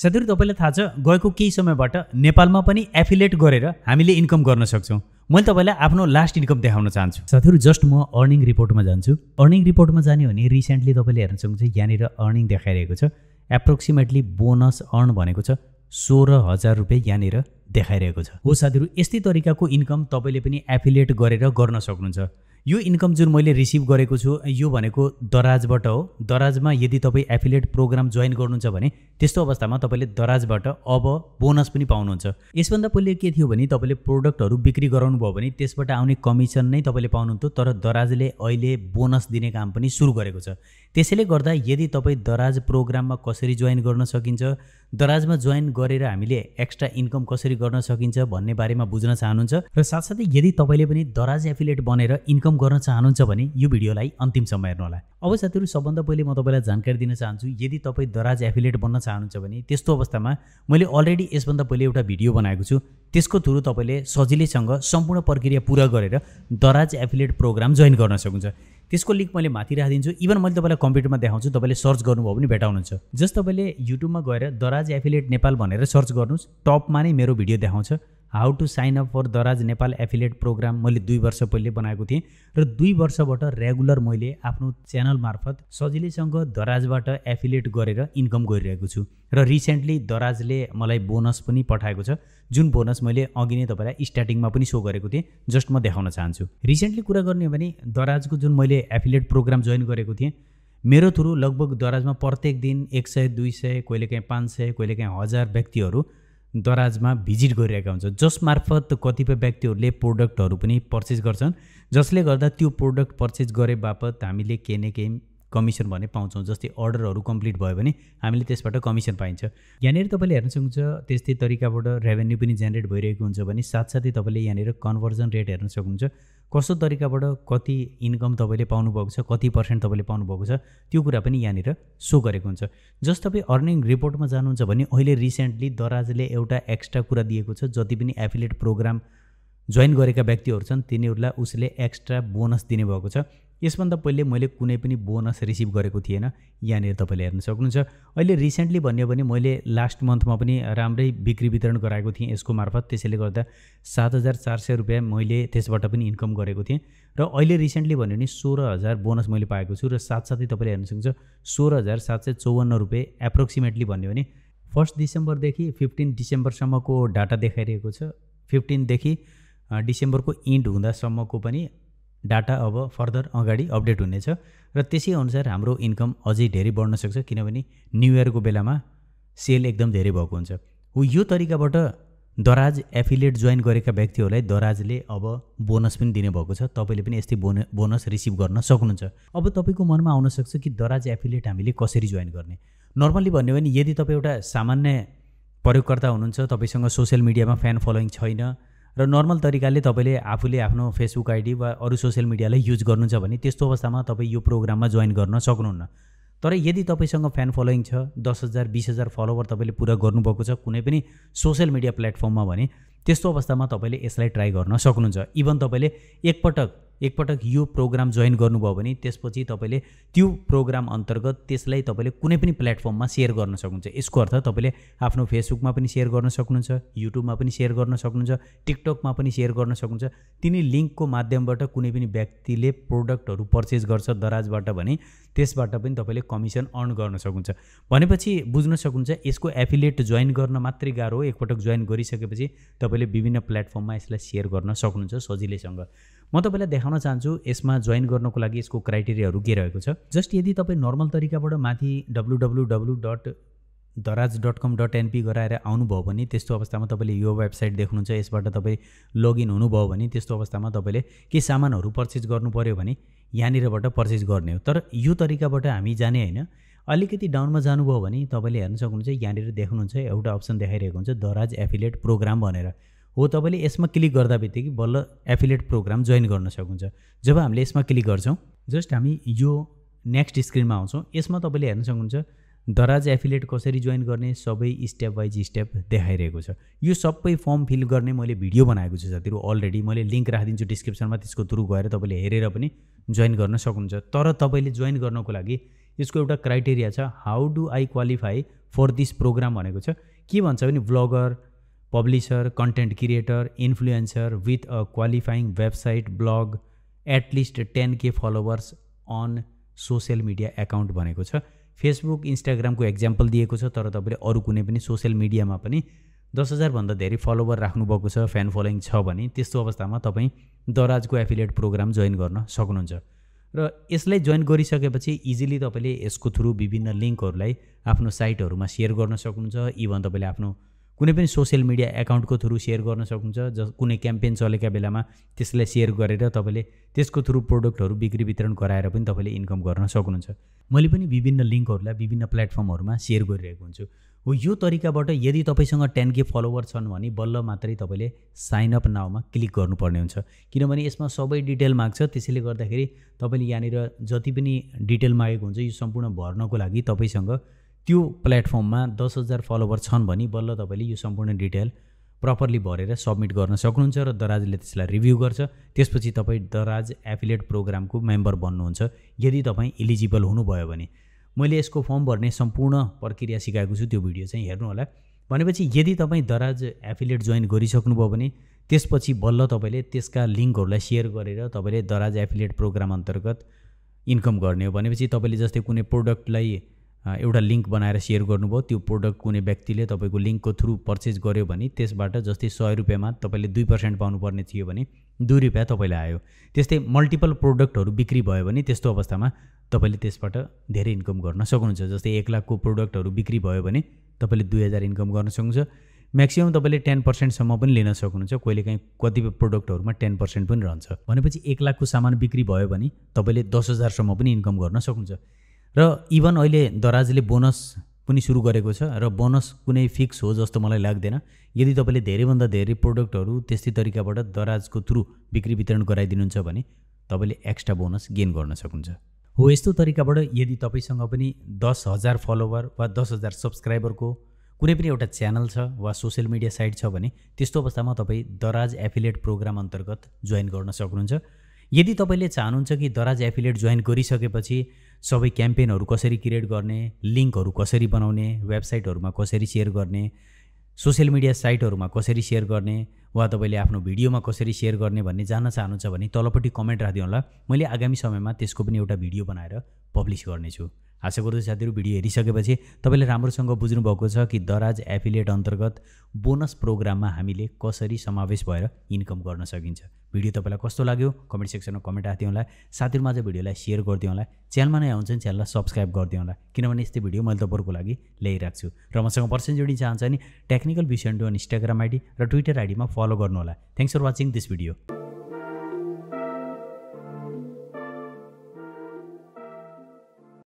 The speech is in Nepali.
साथीहरू तपाईँलाई थाहा छ गएको केही समयबाट नेपालमा पनि एफिलेट गरेर हामीले इन्कम गर्न सक्छौँ मैले तपाईँलाई आफ्नो लास्ट इन्कम देखाउन चाहन्छु साथीहरू जस्ट म अर्निङ रिपोर्टमा जान्छु अर्निङ रिपोर्टमा जाने हो भने रिसेन्टली तपाईँले हेर्न सक्नुहुन्छ यहाँनिर अर्निङ देखाइरहेको छ एप्रोक्सिमेटली बोनस अर्न भनेको छ सोह्र हजार रुपियाँ यहाँनिर देखाइरहेको छ हो साथीहरू यस्तै तरिकाको इन्कम तपाईँले पनि एफिलिएट गरेर गर्न सक्नुहुन्छ यो इन्कम जुन मैले रिसिभ गरेको छु यो भनेको दराजबाट हो दराजमा यदि तपाईँ एफिलिएट प्रोग्राम जोइन गर्नुहुन्छ भने त्यस्तो अवस्थामा तपाईँले दराजबाट अब बोनस पनि पाउनुहुन्छ यसभन्दा पहिले के थियो भने तपाईँले प्रोडक्टहरू बिक्री गराउनु भयो भने त्यसबाट आउने कमिसन नै तपाईँले पाउनुहुन्थ्यो तर दराजले अहिले बोनस दिने काम पनि सुरु गरेको छ त्यसैले गर्दा यदि तपाईँ दराज प्रोग्राममा कसरी जोइन गर्न सकिन्छ दराजमा जोइन गरेर हामीले एक्स्ट्रा इन्कम कसरी गर्न सकिन्छ भन्ने बारेमा बुझ्न चाहनुहुन्छ र साथसाथै यदि तपाईँले पनि दराज एफिलेट बनेर इन्कम गर्न चाहनुहुन्छ भने यो भिडियोलाई अन्तिमसम्म हेर्नुहोला अब साथीहरू सबभन्दा पहिले म तपाईँलाई जानकारी दिन चाहन्छु यदि तपाईँ दराज एफिलेट बन्न चाहनुहुन्छ भने त्यस्तो अवस्थामा मैले अलरेडी यसभन्दा पहिले एउटा भिडियो बनाएको छु त्यसको थ्रु तपाईँले सजिलैसँग सम्पूर्ण प्रक्रिया पुरा गरेर दराज एफिलेट प्रोग्राम जोइन गर्न सक्नुहुन्छ त्यसको लिङ्क मैले माथि राखिदिन्छु इभन मैले तपाईँलाई कम्प्युटरमा देखाउँछु तपाईँले सर्च गर्नुभयो भने भेटाउनुहुन्छ जस्ट तपाईँले युट्युबमा गएर दराज एफिलेट नेपाल भनेर सर्च गर्नुहोस् टपमा नै मेरो भिडियो देखाउँछ how to sign up for Daraz Nepal affiliate programme मैले दुई वर्ष पहिले बनाएको थिएँ र दुई वर्षबाट रेगुलर मैले आफ्नो च्यानल मार्फत सजिलैसँग दराजबाट एफिलेट गरेर इन्कम गरिरहेको छु र रिसेन्टली दराजले मलाई बोनस पनि पठाएको छ जुन बोनस मैले अघि नै तपाईँलाई स्टार्टिङमा पनि सो गरेको थिएँ जस्ट म देखाउन चाहन्छु रिसेन्टली कुरा गर्ने हो भने दराजको जुन मैले एफिलेट प्रोग्राम जोइन गरेको थिएँ मेरो थ्रु लगभग दराजमा प्रत्येक दिन एक सय दुई सय कहिले काहीँ पाँच सय कहिले हजार व्यक्तिहरू दराजमा भिजिट गरिरहेका हुन्छ जसमार्फत कतिपय व्यक्तिहरूले प्रोडक्टहरू पनि पर्चेस गर्छन् जसले गर्दा त्यो प्रोडक्ट पर्चेस गरे बापत हामीले केही न केही कमिसन भने पाउँछौँ जस्तै अर्डरहरू कम्प्लिट भयो भने हामीले त्यसबाट कमिसन पाइन्छ यहाँनिर तपाईँले हेर्न सक्नुहुन्छ त्यस्तै तरिकाबाट रेभेन्यू पनि जेनेरेट भइरहेको हुन्छ भने साथसाथै तपाईँले यहाँनिर कन्भर्जन रेट हेर्न सक्नुहुन्छ कस्तो तरिकाबाट कति इन्कम तपाईँले पाउनुभएको छ कति पर्सेन्ट तपाईँले पाउनुभएको छ त्यो कुरा पनि यहाँनिर सो गरेको हुन्छ जस तपाईँ अर्निङ रिपोर्टमा जानुहुन्छ भने अहिले रिसेन्टली दराजले एउटा एक्स्ट्रा कुरा दिएको छ जति पनि एफिलेट प्रोग्राम जोइन गरेका व्यक्तिहरू छन् तिनीहरूलाई उसले एक्स्ट्रा बोनस दिने भएको छ यसभन्दा पहिले मैले कुनै पनि बोनस रिसिभ गरेको थिएन यहाँनिर तपाईँले हेर्न सक्नुहुन्छ अहिले रिसेन्टली भन्यो भने मैले लास्ट मन्थमा पनि राम्रै बिक्री वितरण गराएको थिएँ यसको मार्फत त्यसैले गर्दा सात हजार चार सय रुपियाँ मैले त्यसबाट पनि इन्कम गरेको थिएँ र अहिले रिसेन्टली भन्यो भने सोह्र हजार बोनस मैले पाएको छु र साथसाथै तपाईँले हेर्न सक्नुहुन्छ सोह्र हजार सात सय चौवन्न रुपियाँ एप्रोक्सिमेटली भन्यो भने फर्स्ट डिसेम्बरदेखि फिफ्टिन डिसेम्बरसम्मको डाटा देखाइरहेको छ फिफ्टिनदेखि डिसेम्बरको इन्ड हुँदासम्मको पनि डाटा अब फर्दर अगाडि अपडेट हुनेछ र त्यसै अनुसार हाम्रो इन्कम अझै धेरै बढ्न सक्छ किनभने न्यु इयरको बेलामा सेल एकदम धेरै भएको हुन्छ हो यो तरिकाबाट दराज एफिलिएट जोइन गरेका व्यक्तिहरूलाई दराजले अब बोनस पनि दिने भएको छ तपाईँले पनि यस्तै बोन बोनस रिसिभ गर्न सक्नुहुन्छ अब तपाईँको मनमा आउनसक्छ कि दराज एफिलिएट हामीले कसरी जोइन गर्ने नर्मल्ली भन्यो भने यदि तपाईँ एउटा सामान्य प्रयोगकर्ता हुनुहुन्छ तपाईँसँग सोसियल मिडियामा फ्यान फलोइङ छैन र नर्मल तरिकाले तपाईँले आफूले आफ्नो फेसबुक आइडी वा अरू सोसियल मिडियालाई युज गर्नु छ भने त्यस्तो अवस्थामा तपाईँ यो प्रोग्राममा जोइन गर्न सक्नुहुन्न तर यदि तपाईँसँग फ्यान फलोइङ छ दस हजार बिस हजार फलोवर तपाईँले पुरा गर्नुभएको छ कुनै पनि सोसियल मिडिया प्लेटफर्ममा भने त्यस्तो अवस्थामा तपाईँले यसलाई ट्राई गर्न सक्नुहुन्छ इभन तपाईँले एकपटक एकपटक यो प्रोग्राम जोइन गर्नुभयो भने त्यसपछि तपाईँले त्यो प्रोग्राम अन्तर्गत त्यसलाई तपाईँले कुनै पनि प्लेटफर्ममा सेयर गर्न सक्नुहुन्छ यसको अर्थ तपाईँले आफ्नो फेसबुकमा पनि सेयर गर्न सक्नुहुन्छ युट्युबमा पनि सेयर गर्न सक्नुहुन्छ टिकटकमा पनि सेयर गर्न सक्नुहुन्छ तिनी लिङ्कको माध्यमबाट कुनै पनि व्यक्तिले प्रोडक्टहरू पर्चेज गर्छ दराजबाट भने त्यसबाट पनि तपाईँले कमिसन अर्न गर्न सक्नुहुन्छ भनेपछि बुझ्न सक्नुहुन्छ यसको एफिलिएट जोइन गर्न मात्रै गाह्रो हो एकपटक जोइन गरिसकेपछि तपाईँले विभिन्न प्लेटफर्ममा यसलाई सेयर गर्न सक्नुहुन्छ सजिलैसँग म तपाईँलाई देखाउन चाहन्छु यसमा जोइन गर्नको लागि यसको क्राइटेरियाहरू के रहेको छ जस्ट यदि तपाईँ नर्मल तरिकाबाट माथि W W W dot Daraz dot com dot NP गराएर आउनुभयो भने त्यस्तो अवस्थामा तपाईँले यो वेबसाइट देख्नुहुन्छ यसबाट तपाईँ लगइन हुनुभयो भने त्यस्तो अवस्थामा तपाईँले के सामानहरू पर्चेस गर्नु पऱ्यो भने यहाँनिरबाट पर्चेस गर्ने हो तर यो तरिकाबाट हामी जाने होइन अलिकति डाउनमा जानुभयो भने तपाईँले हेर्न सक्नुहुन्छ यहाँनिर देख्नुहुन्छ एउटा अप्सन देखाइरहेको हुन्छ दराज एफिलेट प्रोग्राम भनेर हो तपाईँले यसमा क्लिक गर्दा बित्तिकै बल्ल एफिलेट प्रोग्राम जोइन गर्न सक्नुहुन्छ जब हामीले यसमा क्लिक गर्छौँ जस्ट हामी यो नेक्स्ट स्क्रिनमा आउँछौँ यसमा तपाईँले हेर्न सक्नुहुन्छ दराज एफिलेट कसरी जोइन गर्ने सबै स्टेप वाइज स्टेप देखाइरहेको छ यो सबै फर्म फिल गर्ने मैले भिडियो बनाएको छु साथीहरू अलरेडी मैले लिङ्क राखिदिन्छु डिस्क्रिप्सनमा त्यसको थ्रु गएर तपाईँले हेरेर पनि जोइन गर्न सक्नुहुन्छ तर तपाईँले जोइन गर्नको लागि यसको एउटा क्राइटेरिया छ how do I qualify for this programme भनेको छ के भन्छ भने blogger publisher content creator influencer with a qualifying website blog at least ten K followers on social media account भनेको छ फेसबुक इन्स्टाग्रामको एक्जाम्पल दिएको छ तर तपाईँले अरू कुनै पनि सोसियल मिडियामा पनि दस हजारभन्दा धेरै फलोवर राख्नुभएको छ फ्यान फलोइङ छ भने त्यस्तो अवस्थामा तपाईँ दराजको एफिलिएट प्रोग्राम जोइन गर्न सक्नुहुन्छ र यसलाई जोइन गरिसकेपछि इजिली तपाईँले यसको थ्रु विभिन्न लिङ्कहरूलाई आफ्नो साइटहरूमा सेयर गर्न सक्नुहुन्छ इभन तपाईँले आफ्नो कुनै पनि सोसियल मिडिया एकाउन्टको थ्रु सेयर गर्न सक्नुहुन्छ ज कुनै क्याम्पेन चलेका बेलामा त्यसलाई सेयर गरेर तपाईँले त्यसको थ्रु प्रोडक्टहरू बिक्री वितरण गराएर पनि तपाईँले इन्कम गर्न सक्नुहुन्छ मैले पनि विभिन्न लिङ्कहरूलाई विभिन्न प्लेटफर्महरूमा सेयर गरिरहेको हुन्छु हो यो तरिकाबाट यदि तपाईँसँग टेन के फलोवर छन् भने बल्ल मात्रै तपाईँले साइनअप नाउमा क्लिक गर्नुपर्ने हुन्छ किनभने यसमा सबै डिटेल माग्छ त्यसैले गर्दाखेरि तपाईँले यहाँनिर जति पनि डिटेल मागेको हुन्छ यो सम्पूर्ण भर्नको लागि तपाईँसँग त्यो प्लेटफर्ममा दस हजार फलोवर छन् भने बल्ल तपाईँले यो सम्पूर्ण डिटेल प्रपरली भरेर सब्मिट गर्न सक्नुहुन्छ र दराजले त्यसलाई रिभ्यू गर्छ त्यसपछि तपाईँ दराज एफिलेट प्रोग्रामको मेम्बर बन्नुहुन्छ यदि तपाईँ इलिजिबल हुनुभयो भने मैले यसको फर्म भर्ने सम्पूर्ण प्रक्रिया सिकाएको छु त्यो भिडियो चाहिँ हेर्नु होला भनेपछि यदि तपाईँ दराज एफिलेट जोइन गरिसक्नुभयो भने त्यसपछि बल्ल तपाईँले त्यसका लिङ्कहरूलाई सेयर गरेर तपाईँले दराज एफिलेट प्रोग्राम अन्तर्गत इन्कम गर्ने हो भनेपछि तपाईँले जस्तै कुनै प्रोडक्टलाई एउटा लिङ्क बनाएर सेयर गर्नुभयो त्यो प्रोडक्ट कुनै व्यक्तिले तपाईँको लिङ्कको थ्रु पर्चेज गर्यो भने त्यसबाट जस्तै सय रुपियाँमा तपाईँले दुई पर्सेन्ट पाउनुपर्ने थियो भने दुई रुपियाँ तपाईँलाई आयो त्यस्तै मल्टिपल प्रोडक्टहरू बिक्री भयो भने त्यस्तो अवस्थामा तपाईँले त्यसबाट धेरै इन्कम गर्न सक्नुहुन्छ जस्तै एक लाखको प्रोडक्टहरू बिक्री भयो भने तपाईँले दुई हजार इन्कम गर्न सक्नुहुन्छ म्याक्सिमम् तपाईँले टेन पर्सेन्टसम्म पनि लिन सक्नुहुन्छ कहिलेकाहीँ कतिपय प्रोडक्टहरूमा टेन पर्सेन्ट पनि रहन्छ भनेपछि एक लाखको सामान बिक्री भयो भने तपाईँले दस हजारसम्म पनि इन्कम गर्न सक्नुहुन्छ र इभन अहिले दराजले बोनस पनि सुरु गरेको छ र बोनस कुनै फिक्स हो जस्तो मलाई लाग्दैन यदि तपाईँले धेरैभन्दा धेरै प्रोडक्टहरू त्यस्तै तरिकाबाट दराजको थ्रु बिक्री वितरण गराइदिनुहुन्छ भने तपाईँले एक्स्ट्रा बोनस गेन गर्न सक्नुहुन्छ हो यस्तो तरिकाबाट यदि तपाईँसँग पनि दस हजार फलोवर वा दस हजार सब्सक्राइबरको कुनै पनि एउटा च्यानल छ वा सोसियल मिडिया साइट छ भने त्यस्तो अवस्थामा तपाईँ दराज एफिलेट प्रोग्राम अन्तर्गत जोइन गर्न सक्नुहुन्छ यदि तपाईँले चाहनुहुन्छ कि दराज एफिलेट जोइन गरिसकेपछि सबै क्याम्पेनहरू कसरी क्रिएट गर्ने लिङ्कहरू कसरी बनाउने वेबसाइटहरूमा कसरी सेयर गर्ने सोसियल मिडिया साइटहरूमा कसरी सेयर गर्ने वा तपाईँले आफ्नो भिडियोमा कसरी सेयर गर्ने भन्ने जान्न चाहनुहुन्छ भने तलपट्टि कमेन्ट राखिदिनु होला मैले आगामी समयमा त्यसको पनि एउटा भिडियो बनाएर पब्लिस गर्नेछु आशा गर्दै साथीहरू भिडियो हेरिसकेपछि तपाईँले राम्रोसँग बुझ्नुभएको छ कि दराज एफिलिएट अन्तर्गत बोनस प्रोग्राममा हामीले कसरी समावेश भएर इन्कम गर्न सकिन्छ भिडियो तपाईँलाई कस्तो लाग्यो कमेन्ट सेक्सनमा कमेन्ट होला साथीहरूमा चाहिँ भिडियोलाई सेयर गरिदिउँला च्यानलमा नै नि च्यानललाई सब्सक्राइब गरिदिउँला किनभने यस्तै भिडियो मैले तपाईँहरूको लागि ल्याइरहेको र मसँग पर्सेन्ट जोडिन चाहन्छ नि टेक्निकल भिसन इन्स्टाग्राम आइडी र ट्विटर आइडीमा फलो गर्नु होला thanks for watching this video